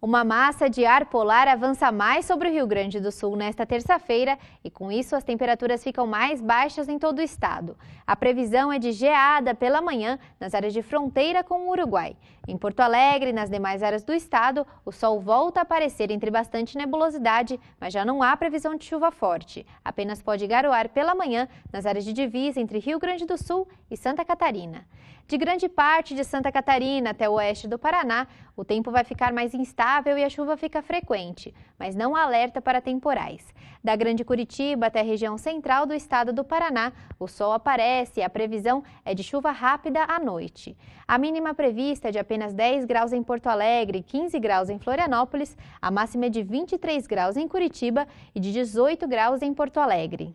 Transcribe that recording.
Uma massa de ar polar avança mais sobre o Rio Grande do Sul nesta terça-feira e, com isso, as temperaturas ficam mais baixas em todo o estado. A previsão é de geada pela manhã nas áreas de fronteira com o Uruguai. Em Porto Alegre e nas demais áreas do estado, o sol volta a aparecer entre bastante nebulosidade, mas já não há previsão de chuva forte. Apenas pode garoar pela manhã nas áreas de divisa entre Rio Grande do Sul e Santa Catarina. De grande parte de Santa Catarina até o oeste do Paraná, o tempo vai ficar mais instável e a chuva fica frequente, mas não alerta para temporais. Da Grande Curitiba até a região central do estado do Paraná, o sol aparece e a previsão é de chuva rápida à noite. A mínima prevista é de apenas 10 graus em Porto Alegre, 15 graus em Florianópolis, a máxima é de 23 graus em Curitiba e de 18 graus em Porto Alegre.